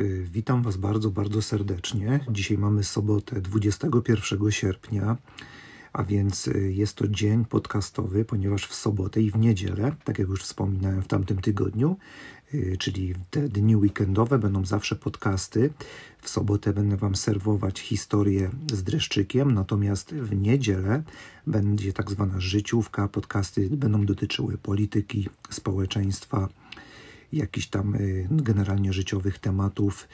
Y, witam Was bardzo, bardzo serdecznie. Dzisiaj mamy sobotę 21 sierpnia, a więc y, jest to dzień podcastowy, ponieważ w sobotę i w niedzielę, tak jak już wspominałem w tamtym tygodniu, y, czyli te dni weekendowe będą zawsze podcasty. W sobotę będę Wam serwować historię z dreszczykiem, natomiast w niedzielę będzie tak zwana życiówka. Podcasty będą dotyczyły polityki, społeczeństwa jakichś tam y, generalnie życiowych tematów.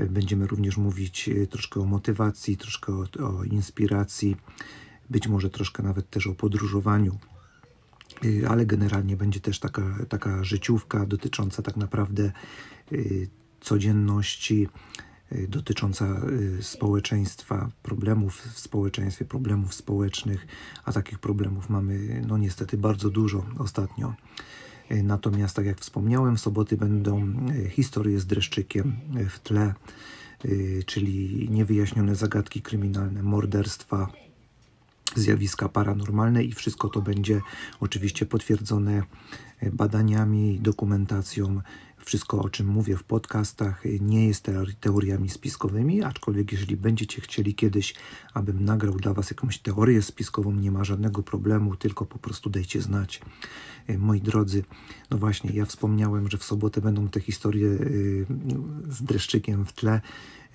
Y, będziemy również mówić y, troszkę o motywacji, troszkę o, o inspiracji, być może troszkę nawet też o podróżowaniu ale generalnie będzie też taka, taka życiówka dotycząca tak naprawdę codzienności, dotycząca społeczeństwa, problemów w społeczeństwie, problemów społecznych, a takich problemów mamy no niestety bardzo dużo ostatnio. E, natomiast, tak jak wspomniałem, w soboty będą e, historie z dreszczykiem e, w tle, czyli niewyjaśnione zagadki kryminalne, morderstwa, zjawiska paranormalne i wszystko to będzie oczywiście potwierdzone badaniami, dokumentacją wszystko, o czym mówię w podcastach, nie jest teoriami spiskowymi, aczkolwiek jeżeli będziecie chcieli kiedyś, abym nagrał dla Was jakąś teorię spiskową, nie ma żadnego problemu, tylko po prostu dajcie znać. E, moi drodzy, no właśnie, ja wspomniałem, że w sobotę będą te historie e, z dreszczykiem w tle.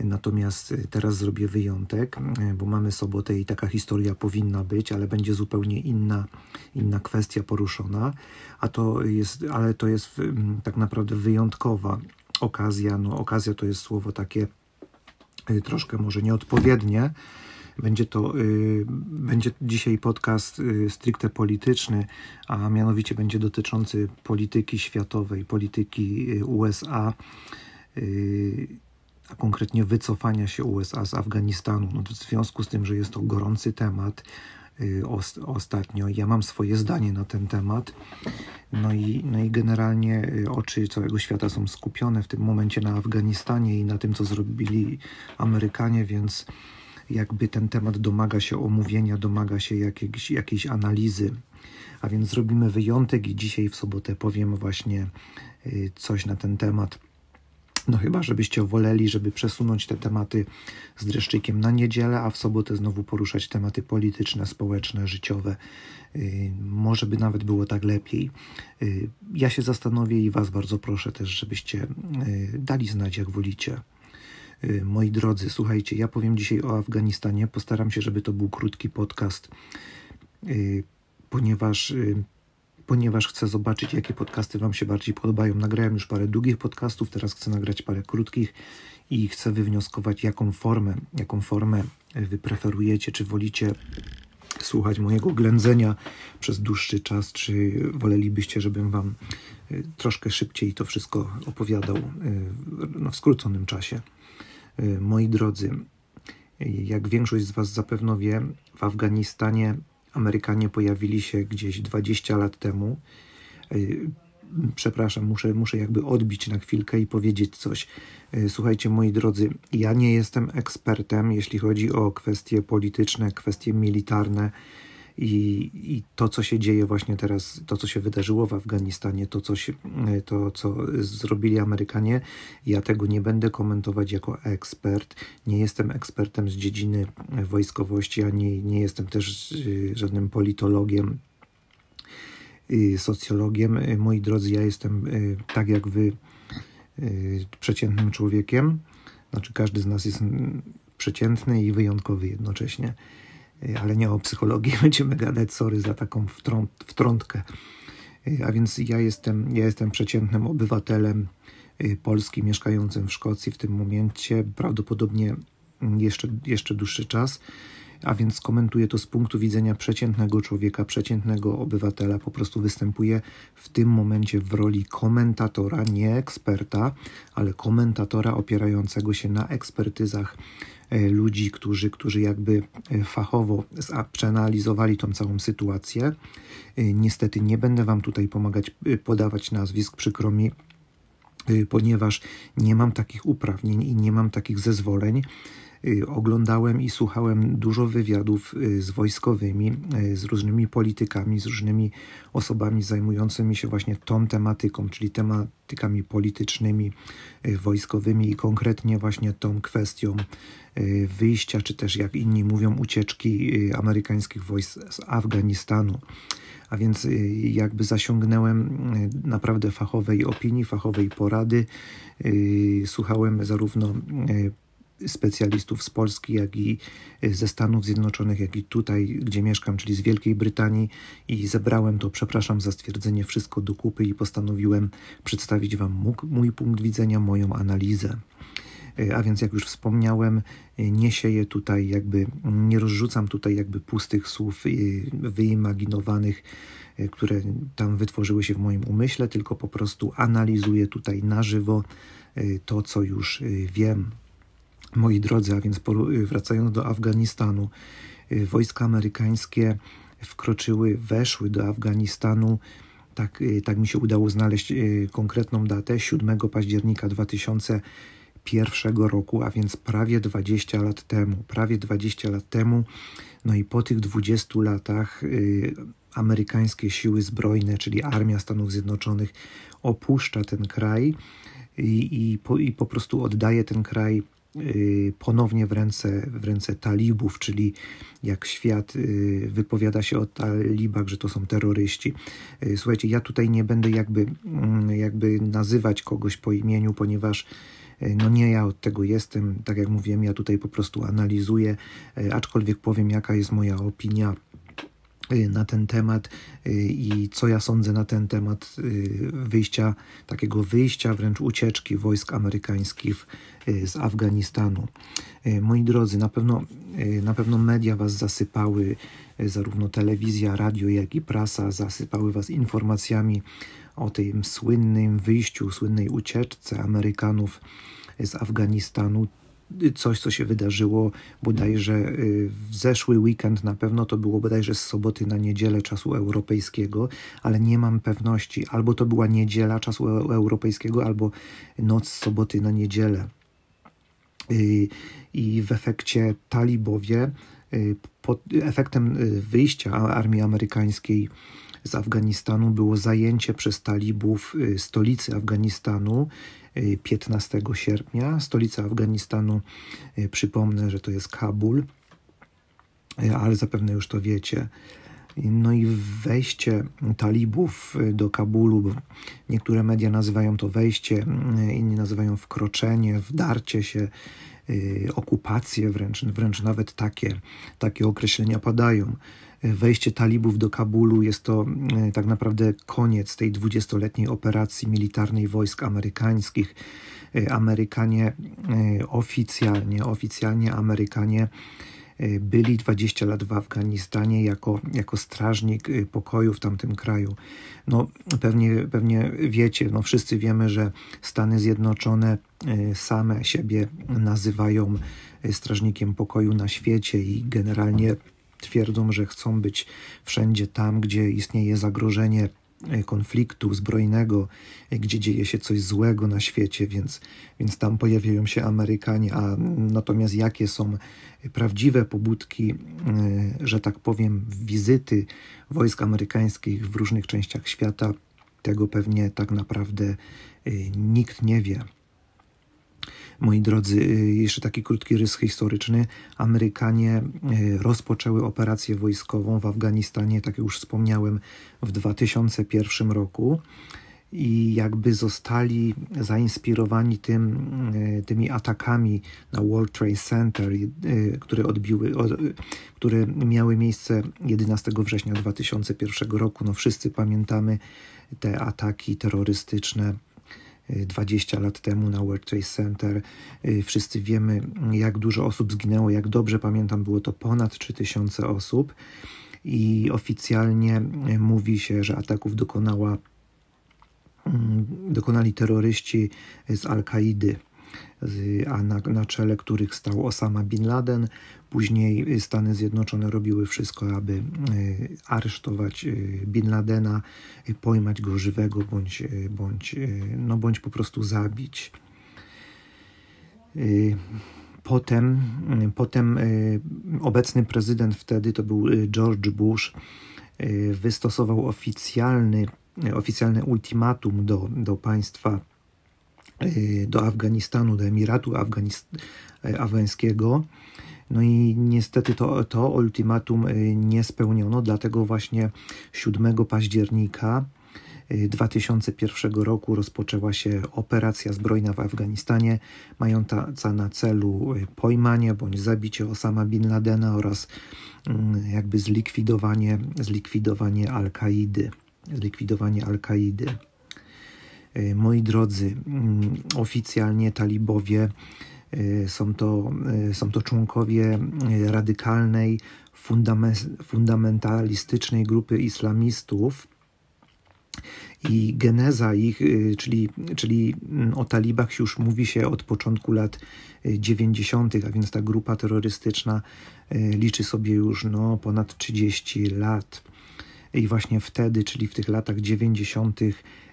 Natomiast y, teraz zrobię wyjątek, y, bo mamy sobotę i taka historia powinna być, ale będzie zupełnie inna, inna kwestia poruszona. A to jest, ale to jest y, mm, tak naprawdę wyjątkowa okazja. No, okazja to jest słowo takie troszkę może nieodpowiednie. Będzie to będzie dzisiaj podcast stricte polityczny, a mianowicie będzie dotyczący polityki światowej, polityki USA a konkretnie wycofania się USA z Afganistanu. No, w związku z tym, że jest to gorący temat y, ostatnio, ja mam swoje zdanie na ten temat. No i, no i generalnie y, oczy całego świata są skupione w tym momencie na Afganistanie i na tym, co zrobili Amerykanie, więc jakby ten temat domaga się omówienia, domaga się jakiejś, jakiejś analizy. A więc zrobimy wyjątek i dzisiaj w sobotę powiem właśnie y, coś na ten temat. No chyba, żebyście woleli, żeby przesunąć te tematy z dreszczykiem na niedzielę, a w sobotę znowu poruszać tematy polityczne, społeczne, życiowe. Y, może by nawet było tak lepiej. Y, ja się zastanowię i Was bardzo proszę też, żebyście y, dali znać, jak wolicie. Moi drodzy, słuchajcie, ja powiem dzisiaj o Afganistanie. Postaram się, żeby to był krótki podcast, ponieważ ponieważ chcę zobaczyć, jakie podcasty Wam się bardziej podobają. Nagrałem już parę długich podcastów, teraz chcę nagrać parę krótkich i chcę wywnioskować, jaką formę, jaką formę e, Wy preferujecie, czy wolicie słuchać mojego ględzenia przez dłuższy czas, czy wolelibyście, żebym Wam e, troszkę szybciej to wszystko opowiadał e, no, w skróconym czasie. Moi drodzy, jak większość z Was zapewne wie, w Afganistanie Amerykanie pojawili się gdzieś 20 lat temu. Y, przepraszam, muszę, muszę jakby odbić na chwilkę i powiedzieć coś. Y, słuchajcie, moi drodzy, ja nie jestem ekspertem, jeśli chodzi o kwestie polityczne, kwestie militarne i, i to, co się dzieje właśnie teraz, to, co się wydarzyło w Afganistanie, to, co, się, e, to, co zrobili Amerykanie, ja tego nie będę komentować jako ekspert. Nie jestem ekspertem z dziedziny wojskowości, ani nie jestem też e, żadnym politologiem e, socjologiem. Moi drodzy, ja jestem tak jak wy przeciętnym człowiekiem. Znaczy każdy z nas jest przeciętny i wyjątkowy jednocześnie ale nie o psychologii będziemy gadać, sorry za taką wtrąt, wtrątkę. A więc ja jestem, ja jestem przeciętnym obywatelem y, Polski mieszkającym w Szkocji w tym momencie, prawdopodobnie jeszcze, jeszcze dłuższy czas a więc komentuje to z punktu widzenia przeciętnego człowieka, przeciętnego obywatela, po prostu występuje w tym momencie w roli komentatora, nie eksperta, ale komentatora opierającego się na ekspertyzach e, ludzi, którzy, którzy jakby e, fachowo przeanalizowali tą całą sytuację. E, niestety nie będę Wam tutaj pomagać podawać nazwisk, przykro mi, ponieważ nie mam takich uprawnień i nie mam takich zezwoleń. Y, oglądałem i słuchałem dużo wywiadów y, z wojskowymi, y, z różnymi politykami, z różnymi osobami zajmującymi się właśnie tą tematyką, czyli tematykami politycznymi, wojskowymi i konkretnie właśnie tą kwestią wyjścia, czy też jak inni mówią, ucieczki amerykańskich wojsk z Afganistanu. A więc jakby zasiągnąłem naprawdę fachowej opinii, fachowej porady. Słuchałem zarówno specjalistów z Polski, jak i e, ze Stanów Zjednoczonych, jak i tutaj, gdzie mieszkam, czyli z Wielkiej Brytanii i zebrałem to, przepraszam za stwierdzenie, wszystko do kupy i postanowiłem przedstawić Wam mój punkt widzenia, moją analizę. E, a więc, jak już wspomniałem, e, nie sieję tutaj, jakby nie rozrzucam tutaj jakby pustych słów wyimaginowanych, które tam wytworzyły się w moim umyśle, tylko po prostu analizuję tutaj na żywo to, co już wiem. Moi drodzy, a więc y, wracając do Afganistanu, y, wojska amerykańskie wkroczyły, weszły do Afganistanu. Tak, y, tak mi się udało znaleźć konkretną datę 7 października 2001 roku, a więc prawie 20 lat temu. Prawie 20 lat temu, no i po tych 20 latach amerykańskie siły zbrojne, czyli Armia Stanów Zjednoczonych, opuszcza ten kraj i, i, po, i po prostu oddaje ten kraj Y, ponownie w ręce, w ręce talibów, czyli jak świat y, wypowiada się o talibach, że to są terroryści. Y, słuchajcie, ja tutaj nie będę jakby, mm, jakby nazywać kogoś po imieniu, ponieważ no nie ja od tego jestem, tak jak mówiłem, ja tutaj po prostu analizuję, aczkolwiek powiem, jaka jest moja opinia Y, na ten temat y, i co ja sądzę na ten temat y, wyjścia, takiego wyjścia, wręcz ucieczki wojsk amerykańskich z Afganistanu. Moi drodzy, na pewno, na pewno media Was zasypały, zarówno telewizja, radio, jak i prasa, zasypały Was informacjami o tym słynnym wyjściu, słynnej ucieczce Amerykanów z Afganistanu coś, co się wydarzyło bodajże y, w zeszły weekend, na pewno to było bodajże z soboty na niedzielę czasu europejskiego, ale nie mam pewności. Albo to była niedziela czasu e, europejskiego, albo noc z soboty na niedzielę. Y, I w efekcie talibowie, y, pod efektem wyjścia armii amerykańskiej z Afganistanu było zajęcie przez talibów stolicy Afganistanu, 15 sierpnia. Stolica Afganistanu, e, przypomnę, że to jest Kabul, e, ale zapewne już to wiecie. No i wejście talibów e, do Kabulu, niektóre media nazywają to wejście, inni nazywają wkroczenie, wdarcie się, okupację wręcz, wręcz nawet takie, takie określenia padają wejście talibów do Kabulu jest to e, tak naprawdę koniec tej dwudziestoletniej operacji militarnej wojsk amerykańskich. E, Amerykanie e, oficjalnie, oficjalnie Amerykanie byli 20 lat w Afganistanie jako, jako strażnik pokoju w tamtym kraju. No, pewnie, pewnie wiecie, no wszyscy wiemy, że Stany Zjednoczone same siebie nazywają strażnikiem pokoju na świecie i generalnie twierdzą, że chcą być wszędzie tam, gdzie istnieje zagrożenie e, konfliktu zbrojnego, e, gdzie dzieje się coś złego na świecie, więc, więc tam pojawiają się Amerykanie. A natomiast jakie są prawdziwe pobudki, e, że tak powiem, wizyty wojsk amerykańskich w różnych częściach świata, tego pewnie tak naprawdę nikt nie wie. Moi drodzy, y, jeszcze taki krótki rys historyczny. Amerykanie y, rozpoczęły operację wojskową w Afganistanie, tak jak już wspomniałem, w 2001 roku i jakby zostali zainspirowani tym, y, tymi atakami na World Trade Center, które, odbiły, które miały miejsce 11 września 2001 roku. No wszyscy pamiętamy te ataki terrorystyczne 20 lat temu na World Trade Center. Y, wszyscy wiemy, jak dużo osób zginęło. Jak dobrze pamiętam, było to ponad 3000 osób. I oficjalnie y, mówi się, że ataków dokonała, mm, dokonali terroryści z Al-Kaidy a na, na czele których stał Osama Bin Laden. Później Stany Zjednoczone robiły wszystko, aby e, aresztować e, Bin Ladena, e, pojmać go żywego bądź, bądź, no, bądź po prostu zabić. Potem, potem obecny prezydent wtedy, to był George Bush, wystosował oficjalny, oficjalne ultimatum do, do państwa Y, do Afganistanu, do Emiratu Afganist y, Afgańskiego. No i niestety to, to ultimatum y, nie spełniono, dlatego właśnie 7 października 2001 roku rozpoczęła się operacja zbrojna w Afganistanie, mająca na celu pojmanie bądź zabicie Osama Bin Ladena oraz mm, jakby zlikwidowanie, zlikwidowanie Al-Kaidy. Zlikwidowanie Al-Kaidy. Y, moi drodzy, mm, oficjalnie talibowie y, są to, y, są to członkowie radykalnej, fundamentalistycznej grupy islamistów. I geneza ich, czyli, czyli mm, o talibach już mówi się od początku lat 90., a więc ta grupa terrorystyczna liczy sobie już no, ponad 30 lat. I właśnie wtedy, czyli w tych latach 90.,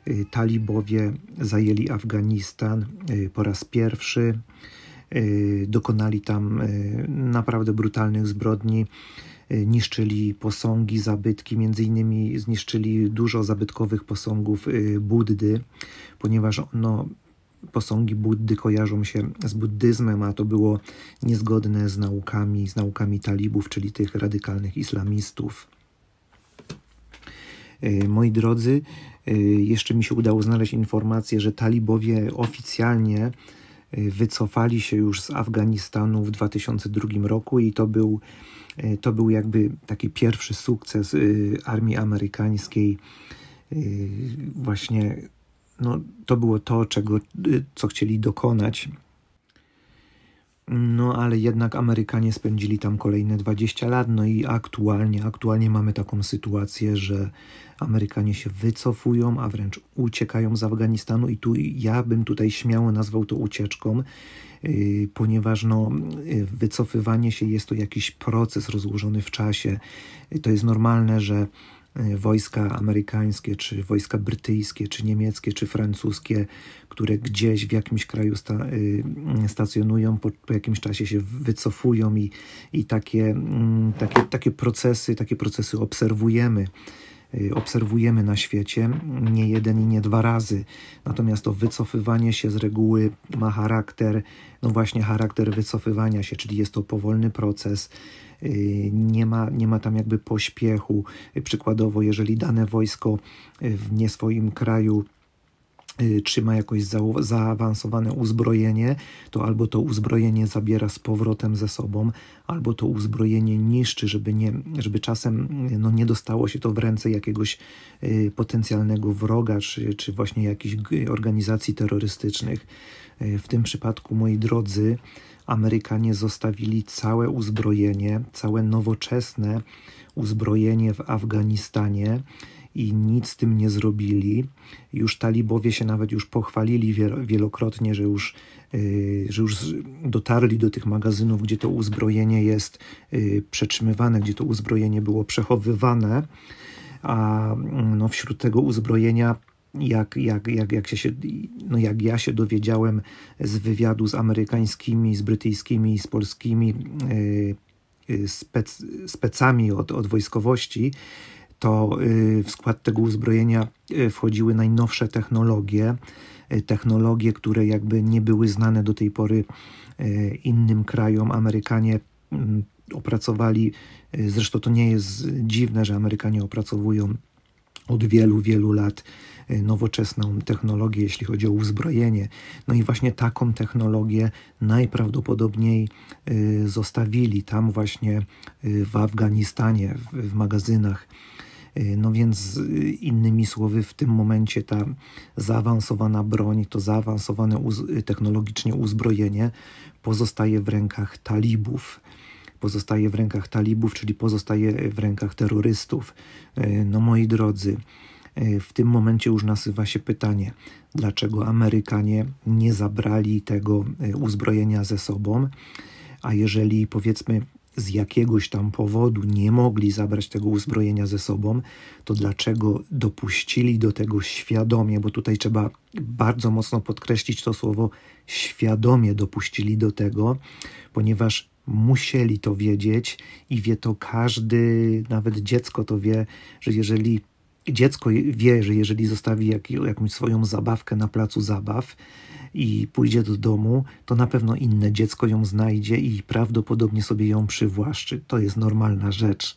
Y, talibowie zajęli Afganistan y, po raz pierwszy. Y, dokonali tam naprawdę brutalnych zbrodni niszczyli posągi, zabytki, między innymi zniszczyli dużo zabytkowych posągów Buddy, ponieważ no, posągi Buddy kojarzą się z buddyzmem, a to było niezgodne z naukami, z naukami talibów, czyli tych radykalnych islamistów. Y, moi drodzy, y, jeszcze mi się udało znaleźć informację, że talibowie oficjalnie y, wycofali się już z Afganistanu w 2002 roku i to był, to był jakby taki pierwszy sukces armii amerykańskiej. Właśnie no, to było to, czego, co chcieli dokonać no ale jednak Amerykanie spędzili tam kolejne 20 lat, no i aktualnie, aktualnie mamy taką sytuację, że Amerykanie się wycofują, a wręcz uciekają z Afganistanu i tu ja bym tutaj śmiało nazwał to ucieczką, yy, ponieważ no, y, wycofywanie się jest to jakiś proces rozłożony w czasie. to jest normalne, że E, wojska amerykańskie, czy wojska brytyjskie, czy niemieckie, czy francuskie, które gdzieś w jakimś kraju sta, y, mm, stacjonują, po, po, jakimś czasie się wycofują i, i takie, mm, takie, takie procesy, takie procesy obserwujemy. Y, obserwujemy na świecie nie jeden i nie dwa razy. Natomiast to wycofywanie się z reguły ma charakter, no właśnie charakter wycofywania się, czyli jest to powolny proces, y, nie ma, nie ma tam jakby pośpiechu. Y, przykładowo, jeżeli dane wojsko w nie swoim kraju czy y, ma jakoś zaawansowane uzbrojenie, to albo to uzbrojenie zabiera z powrotem ze sobą, albo to uzbrojenie niszczy, żeby, nie, żeby czasem y, no, nie dostało się to w ręce jakiegoś y, potencjalnego wroga, czy, czy właśnie jakichś organizacji terrorystycznych. W tym przypadku, moi drodzy, Amerykanie zostawili całe uzbrojenie, całe nowoczesne uzbrojenie w Afganistanie i nic z tym nie zrobili. Już talibowie się nawet już pochwalili wielokrotnie, że już, y, że już dotarli do tych magazynów, gdzie to uzbrojenie jest y, przetrzymywane, gdzie to uzbrojenie było przechowywane. A mm, no, wśród tego uzbrojenia jak, jak, jak, jak, się, no jak ja się dowiedziałem z wywiadu z amerykańskimi, z brytyjskimi, z polskimi y, spec, specami od, od wojskowości, to y, w skład tego uzbrojenia y, wchodziły najnowsze technologie, y, technologie, które jakby nie były znane do tej pory innym krajom. Amerykanie mm, opracowali, zresztą to nie jest dziwne, że Amerykanie opracowują od wielu, wielu lat y, nowoczesną technologię, jeśli chodzi o uzbrojenie. No i właśnie taką technologię najprawdopodobniej y, zostawili tam właśnie y, w Afganistanie, w magazynach. No więc innymi słowy, w tym momencie ta zaawansowana broń, to zaawansowane uz technologicznie uzbrojenie pozostaje w rękach talibów pozostaje w rękach talibów, czyli pozostaje w rękach terrorystów. E, no moi drodzy, e, w tym momencie już nasywa się pytanie, dlaczego Amerykanie nie zabrali tego e, uzbrojenia ze sobą, a jeżeli powiedzmy z jakiegoś tam powodu nie mogli zabrać tego uzbrojenia ze sobą, to dlaczego dopuścili do tego świadomie, bo tutaj trzeba bardzo mocno podkreślić to słowo świadomie dopuścili do tego, ponieważ musieli to wiedzieć i wie to każdy, nawet dziecko to wie, że jeżeli dziecko wie, że jeżeli zostawi jak, jakąś swoją zabawkę na placu zabaw i pójdzie do domu, to na pewno inne dziecko ją znajdzie i prawdopodobnie sobie ją przywłaszczy. To jest normalna rzecz.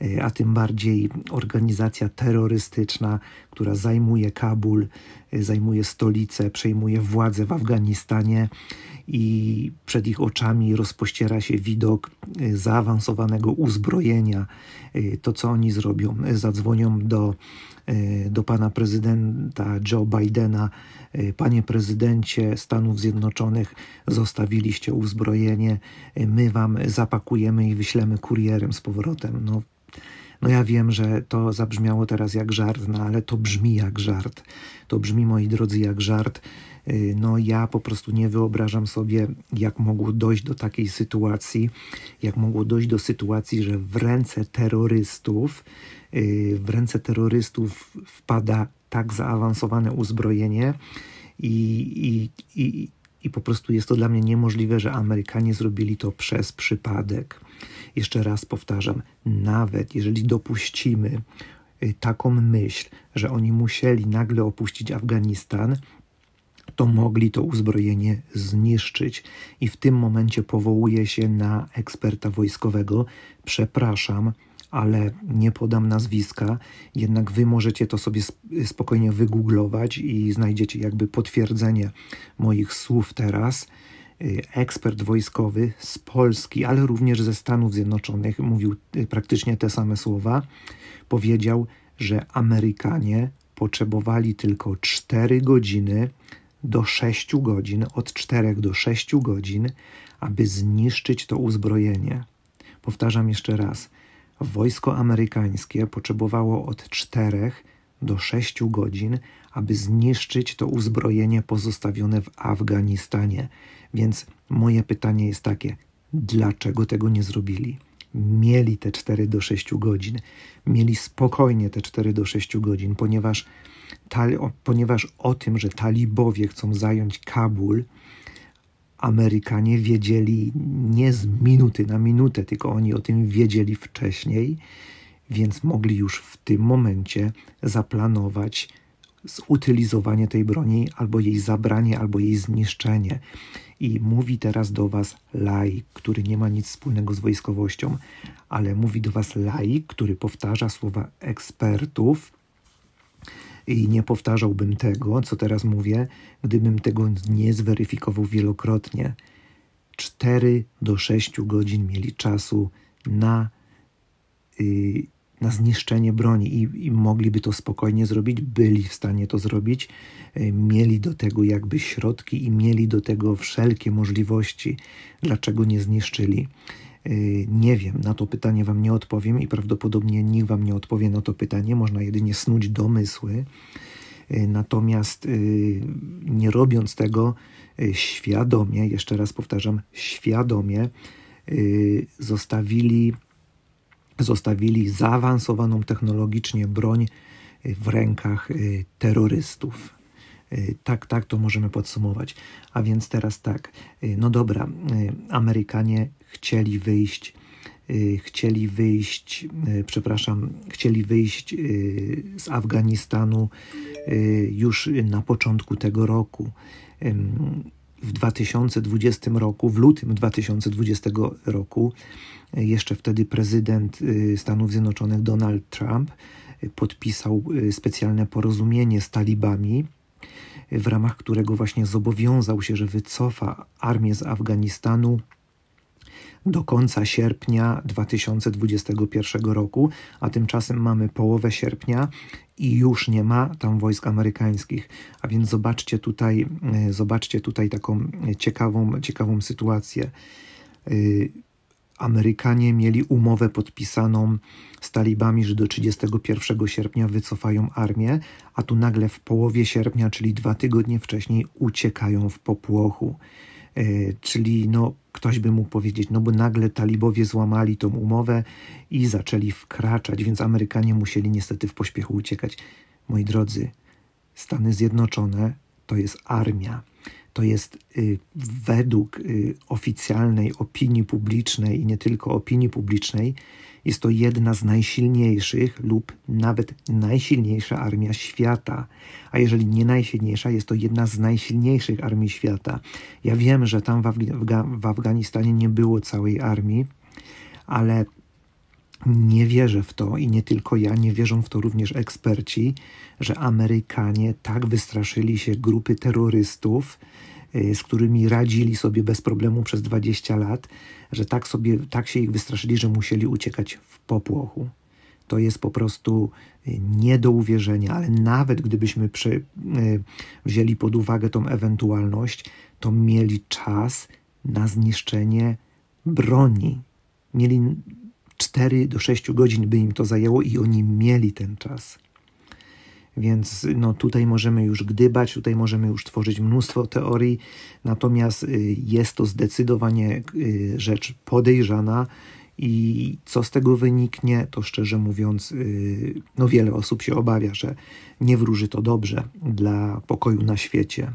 E, a tym bardziej organizacja terrorystyczna, która zajmuje Kabul, e, zajmuje stolicę, przejmuje władzę w Afganistanie i przed ich oczami rozpościera się widok e, zaawansowanego uzbrojenia. To, co oni zrobią, zadzwonią do, do pana prezydenta Joe Bidena. Panie prezydencie Stanów Zjednoczonych, zostawiliście uzbrojenie, my wam zapakujemy i wyślemy kurierem z powrotem. No, no ja wiem, że to zabrzmiało teraz jak żart, no ale to brzmi jak żart. To brzmi, moi drodzy, jak żart. Y, no ja po prostu nie wyobrażam sobie, jak mogło dojść do takiej sytuacji, jak mogło dojść do sytuacji, że w ręce terrorystów, y, w ręce terrorystów wpada tak zaawansowane uzbrojenie i, i, i, i po prostu jest to dla mnie niemożliwe, że Amerykanie zrobili to przez przypadek. Jeszcze raz powtarzam, nawet jeżeli dopuścimy y, taką myśl, że oni musieli nagle opuścić Afganistan, to mogli to uzbrojenie zniszczyć. I w tym momencie powołuje się na eksperta wojskowego. Przepraszam, ale nie podam nazwiska, jednak wy możecie to sobie spokojnie wygooglować i znajdziecie jakby potwierdzenie moich słów teraz. Y, ekspert wojskowy z Polski, ale również ze Stanów Zjednoczonych, mówił y, praktycznie te same słowa, powiedział, że Amerykanie potrzebowali tylko 4 godziny do 6 godzin, od 4 do 6 godzin, aby zniszczyć to uzbrojenie. Powtarzam jeszcze raz. Wojsko amerykańskie potrzebowało od 4 do 6 godzin, aby zniszczyć to uzbrojenie pozostawione w Afganistanie. Więc moje pytanie jest takie: dlaczego tego nie zrobili? Mieli te 4 do 6 godzin, mieli spokojnie te 4 do 6 godzin, ponieważ, ponieważ o tym, że talibowie chcą zająć Kabul, Amerykanie wiedzieli nie z minuty na minutę, tylko oni o tym wiedzieli wcześniej więc mogli już w tym momencie zaplanować zutylizowanie tej broni, albo jej zabranie, albo jej zniszczenie. I mówi teraz do Was laik, który nie ma nic wspólnego z wojskowością, ale mówi do Was laik, który powtarza słowa ekspertów. I nie powtarzałbym tego, co teraz mówię, gdybym tego nie zweryfikował wielokrotnie. 4 do 6 godzin mieli czasu na Y, na zniszczenie broni i, i mogliby to spokojnie zrobić, byli w stanie to zrobić, y, mieli do tego jakby środki i mieli do tego wszelkie możliwości. Dlaczego nie zniszczyli? Y, nie wiem, na to pytanie Wam nie odpowiem i prawdopodobnie nikt Wam nie odpowie na to pytanie, można jedynie snuć domysły. Natomiast nie robiąc tego świadomie, jeszcze raz powtarzam, świadomie zostawili zostawili zaawansowaną technologicznie broń y, w rękach y, terrorystów. Y, tak, tak to możemy podsumować. A więc teraz tak, no dobra, Amerykanie chcieli wyjść, chcieli wyjść, przepraszam, chcieli wyjść z Afganistanu już na początku tego roku w 2020 roku, w lutym 2020 roku, e, jeszcze wtedy prezydent e, Stanów Zjednoczonych Donald Trump e, podpisał specjalne porozumienie z talibami, w ramach którego właśnie zobowiązał się, że wycofa armię z Afganistanu do końca sierpnia 2021 roku, a tymczasem mamy połowę sierpnia i już nie ma tam wojsk amerykańskich. A więc zobaczcie tutaj, e, zobaczcie tutaj taką e, ciekawą, ciekawą sytuację. E, Amerykanie mieli umowę podpisaną z talibami, że do 31 sierpnia wycofają armię, a tu nagle w połowie sierpnia, czyli dwa tygodnie wcześniej, uciekają w popłochu. E, czyli no, ktoś by mógł powiedzieć, no bo nagle talibowie złamali tą umowę i zaczęli wkraczać, więc Amerykanie musieli niestety w pośpiechu uciekać. Moi drodzy, Stany Zjednoczone to jest armia. To jest y, według y, oficjalnej opinii publicznej i nie tylko opinii publicznej, jest to jedna z najsilniejszych lub nawet najsilniejsza armia świata. A jeżeli nie najsilniejsza, jest to jedna z najsilniejszych armii świata. Ja wiem, że tam w, Afga w Afganistanie nie było całej armii, ale nie wierzę w to i nie tylko ja, nie wierzą w to również eksperci, że Amerykanie tak wystraszyli się grupy terrorystów, Y, z którymi radzili sobie bez problemu przez 20 lat, że tak, sobie, tak się ich wystraszyli, że musieli uciekać w popłochu. To jest po prostu y, nie do uwierzenia, ale nawet gdybyśmy przy, y, wzięli pod uwagę tą ewentualność, to mieli czas na zniszczenie broni. Mieli 4 do 6 godzin by im to zajęło i oni mieli ten czas. Więc no, tutaj możemy już gdybać, tutaj możemy już tworzyć mnóstwo teorii, natomiast y, jest to zdecydowanie y, rzecz podejrzana. I co z tego wyniknie, to szczerze mówiąc, y, no wiele osób się obawia, że nie wróży to dobrze dla pokoju na świecie.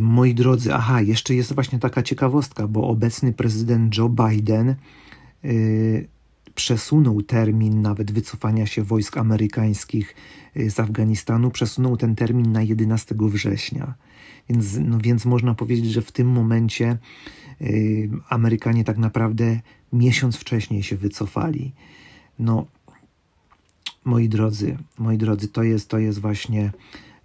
Moi drodzy, aha, jeszcze jest właśnie taka ciekawostka, bo obecny prezydent Joe Biden przesunął termin nawet wycofania się wojsk amerykańskich e, z Afganistanu, przesunął ten termin na 11 września. Więc, no więc można powiedzieć, że w tym momencie y, Amerykanie tak naprawdę miesiąc wcześniej się wycofali. No, moi drodzy, moi drodzy, to jest, to jest właśnie,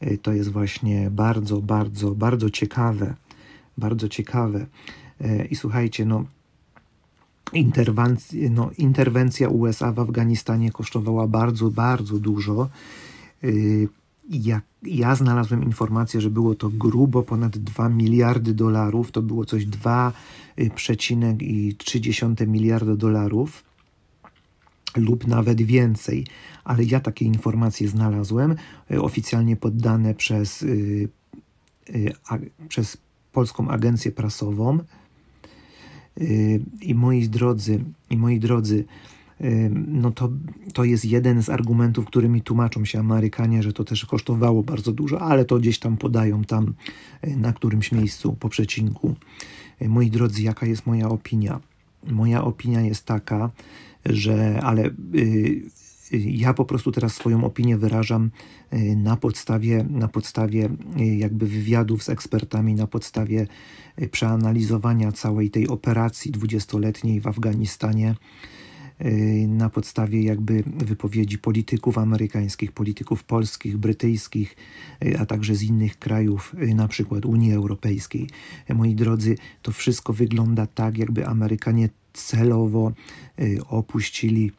y, to jest właśnie bardzo, bardzo, bardzo ciekawe, bardzo ciekawe. Y, I słuchajcie, no, interwencja, no, interwencja USA w Afganistanie kosztowała bardzo, bardzo dużo. Y, ja, ja znalazłem informację, że było to grubo ponad 2 miliardy dolarów, to było coś 2,3 y, miliarda dolarów lub nawet więcej, ale ja takie informacje znalazłem, y, oficjalnie poddane przez, przez Polską Agencję Prasową. Y, I moi drodzy, i moi drodzy, y, no to, to jest jeden z argumentów, którymi tłumaczą się Amerykanie, że to też kosztowało bardzo dużo, ale to gdzieś tam podają tam y, na którymś tak. miejscu po przecinku. Moi drodzy, jaka jest moja opinia? Moja opinia jest taka, że ale ja po prostu teraz swoją opinię wyrażam e, na podstawie, na podstawie e, jakby wywiadów z ekspertami, na podstawie e, przeanalizowania całej tej operacji dwudziestoletniej w Afganistanie, na podstawie jakby wypowiedzi polityków amerykańskich, polityków polskich, brytyjskich, a także z innych krajów, na przykład Unii Europejskiej. Moi drodzy, to wszystko wygląda tak, jakby Amerykanie celowo opuścili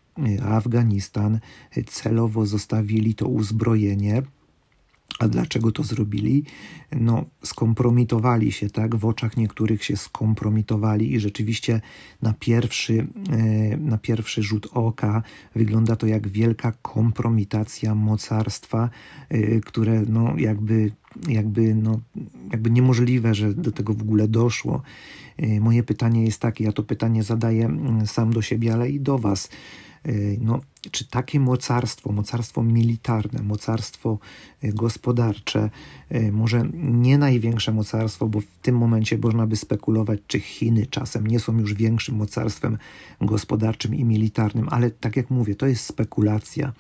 Afganistan celowo zostawili to uzbrojenie. A dlaczego to zrobili? No, skompromitowali się, tak? W oczach niektórych się skompromitowali i rzeczywiście na pierwszy, e, na pierwszy rzut oka wygląda to jak wielka kompromitacja mocarstwa, e, które no, jakby jakby, no, jakby niemożliwe, że do tego w ogóle doszło. E, moje pytanie jest takie, ja to pytanie zadaję mm, sam do siebie, ale i do Was. Y, no, czy takie mocarstwo, mocarstwo militarne, mocarstwo y, gospodarcze, y, może nie największe mocarstwo, bo w tym momencie można by spekulować, czy Chiny czasem nie są już większym mocarstwem gospodarczym i militarnym, ale tak jak mówię, to jest spekulacja.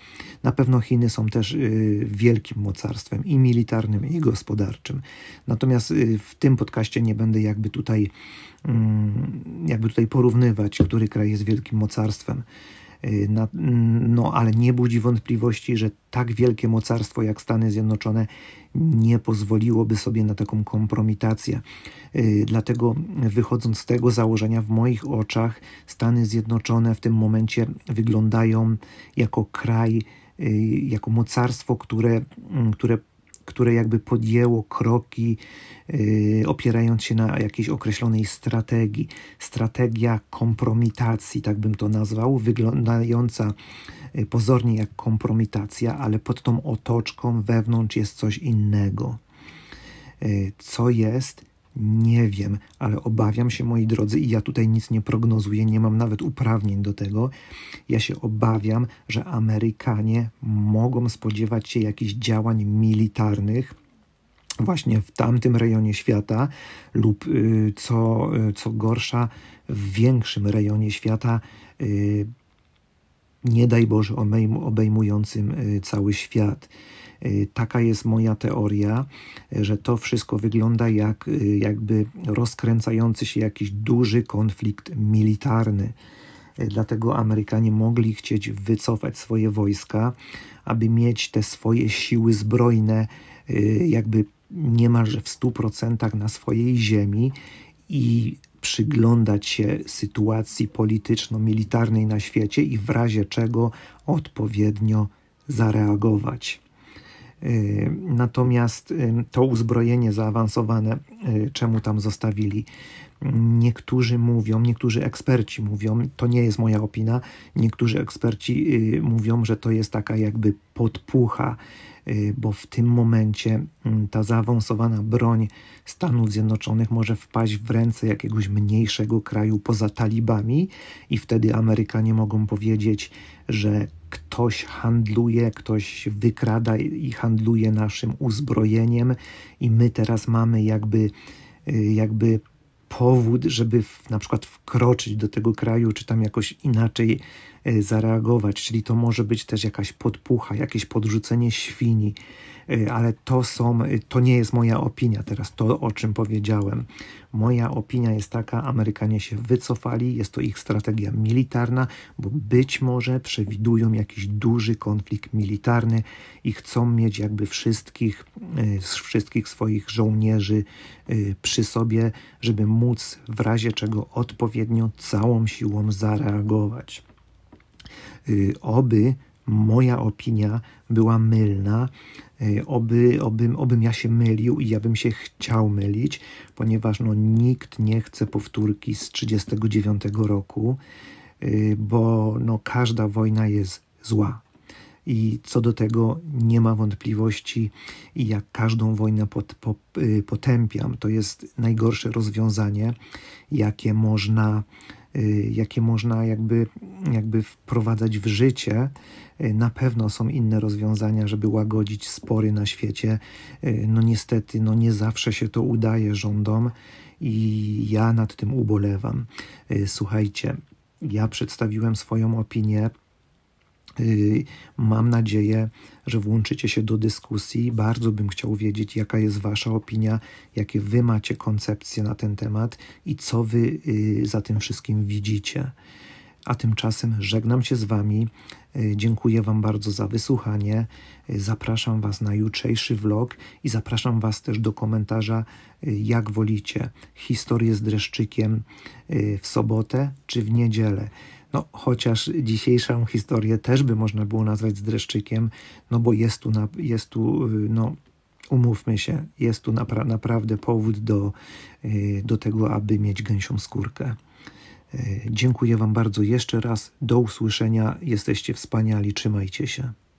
Na pewno Chiny są też wielkim mocarstwem i militarnym, i gospodarczym. Natomiast w tym podcaście nie będę jakby tutaj, mm, jakby tutaj porównywać, który kraj jest wielkim mocarstwem. Y, mm, no ale nie budzi wątpliwości, że tak wielkie mocarstwo jak Stany Zjednoczone nie pozwoliłoby sobie na taką kompromitację. Y, dlatego wychodząc z tego założenia, w moich oczach Stany Zjednoczone w tym momencie wyglądają jako kraj, y, jako mocarstwo, które, mm, które które jakby podjęło kroki yy, opierając się na jakiejś określonej strategii. Strategia kompromitacji, tak bym to nazwał, wyglądająca y, pozornie jak kompromitacja, ale pod tą otoczką wewnątrz jest coś innego. Yy, co jest nie wiem, ale obawiam się, moi drodzy, i ja tutaj nic nie prognozuję, nie mam nawet uprawnień do tego. Ja się obawiam, że Amerykanie mogą spodziewać się jakichś działań militarnych właśnie w tamtym rejonie świata lub y, co, y, co gorsza w większym rejonie świata, y, nie daj Boże obejmującym cały świat. Y, taka jest moja teoria, y, że to wszystko wygląda jak y, jakby rozkręcający się jakiś duży konflikt militarny. Dlatego Amerykanie mogli chcieć wycofać swoje wojska, aby mieć te swoje siły zbrojne, jakby niemalże w 100% na swojej ziemi i przyglądać się sytuacji polityczno-militarnej na świecie i w razie czego odpowiednio zareagować. Y, natomiast y, to uzbrojenie zaawansowane, y, czemu tam zostawili Niektórzy mówią, niektórzy eksperci mówią, to nie jest moja opinia, niektórzy eksperci y, mówią, że to jest taka jakby podpucha, y, bo w tym momencie mm, ta zaawansowana broń Stanów Zjednoczonych może wpaść w ręce jakiegoś mniejszego kraju poza talibami, i wtedy Amerykanie mogą powiedzieć, że ktoś handluje, ktoś wykrada i handluje naszym uzbrojeniem, i my teraz mamy jakby, y, jakby powód, żeby w, na przykład wkroczyć do tego kraju, czy tam jakoś inaczej E, zareagować, czyli to może być też jakaś podpucha, jakieś podrzucenie świni, e, ale to są, e, to nie jest moja opinia teraz, to o czym powiedziałem. Moja opinia jest taka, Amerykanie się wycofali, jest to ich strategia militarna, bo być może przewidują jakiś duży konflikt militarny i chcą mieć jakby wszystkich, wszystkich swoich żołnierzy przy sobie, żeby móc w razie czego odpowiednio całą siłą zareagować. Y, oby moja opinia była mylna, y, oby, oby, obym ja się mylił i ja bym się chciał mylić, ponieważ no, nikt nie chce powtórki z 1939 roku, y, bo no, każda wojna jest zła. I co do tego nie ma wątpliwości, i jak każdą wojnę pot, potępiam, to jest najgorsze rozwiązanie, jakie można Y, jakie można jakby, jakby wprowadzać w życie. Y, na pewno są inne rozwiązania, żeby łagodzić spory na świecie. Y, no niestety, no nie zawsze się to udaje rządom i ja nad tym ubolewam. Słuchajcie, ja przedstawiłem swoją opinię Y, mam nadzieję, że włączycie się do dyskusji. Bardzo bym chciał wiedzieć, jaka jest Wasza opinia, jakie Wy macie koncepcje na ten temat i co Wy y, za tym wszystkim widzicie. A tymczasem żegnam się z Wami. Y, dziękuję Wam bardzo za wysłuchanie. Zapraszam Was na jutrzejszy vlog i zapraszam Was też do komentarza, jak wolicie historię z dreszczykiem w sobotę czy w niedzielę. No, chociaż dzisiejszą historię też by można było nazwać dreszczykiem, no bo jest tu, na, jest tu y, no, umówmy się, jest tu napra naprawdę powód do, y, do tego, aby mieć gęsią skórkę. Y, dziękuję Wam bardzo jeszcze raz. Do usłyszenia. Jesteście wspaniali. Trzymajcie się.